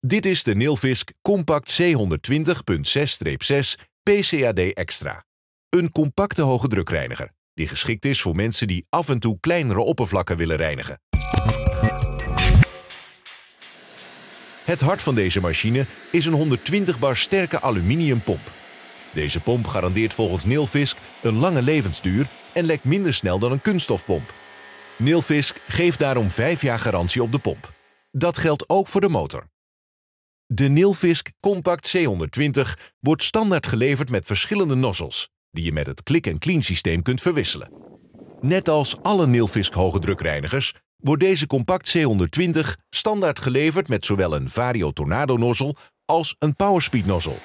Dit is de Nilfisk Compact C120.6-6 PCAD Extra. Een compacte hoge drukreiniger die geschikt is voor mensen die af en toe kleinere oppervlakken willen reinigen. Het hart van deze machine is een 120 bar sterke aluminiumpomp. Deze pomp garandeert volgens Nilfisk een lange levensduur en lekt minder snel dan een kunststofpomp. Nilfisk geeft daarom 5 jaar garantie op de pomp. Dat geldt ook voor de motor. De Nilfisk Compact C120 wordt standaard geleverd met verschillende nozzles, die je met het klik-en-clean systeem kunt verwisselen. Net als alle Nilfisk drukreinigers wordt deze Compact C120 standaard geleverd met zowel een Vario Tornado nozzel als een Powerspeed nozzle.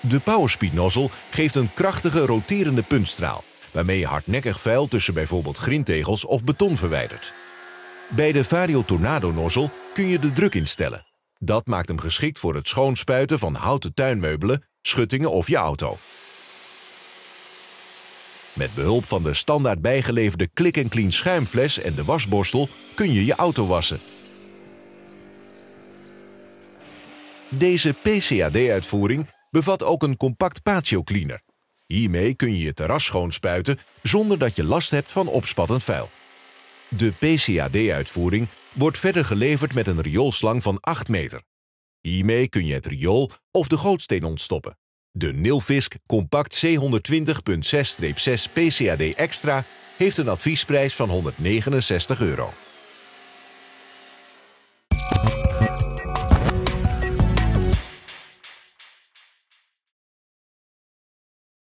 De Powerspeed nozzle geeft een krachtige roterende puntstraal, waarmee je hardnekkig vuil tussen bijvoorbeeld grindtegels of beton verwijdert. Bij de Vario Tornado nozzel kun je de druk instellen dat maakt hem geschikt voor het schoonspuiten van houten tuinmeubelen, schuttingen of je auto. Met behulp van de standaard bijgeleverde Click Clean schuimfles en de wasborstel kun je je auto wassen. Deze PCAD-uitvoering bevat ook een compact patio cleaner. Hiermee kun je je terras schoonspuiten zonder dat je last hebt van opspattend vuil. De PCAD-uitvoering wordt verder geleverd met een rioolslang van 8 meter. Hiermee kun je het riool of de gootsteen ontstoppen. De Nilfisk Compact C120.6-6 PCAD Extra heeft een adviesprijs van 169 euro.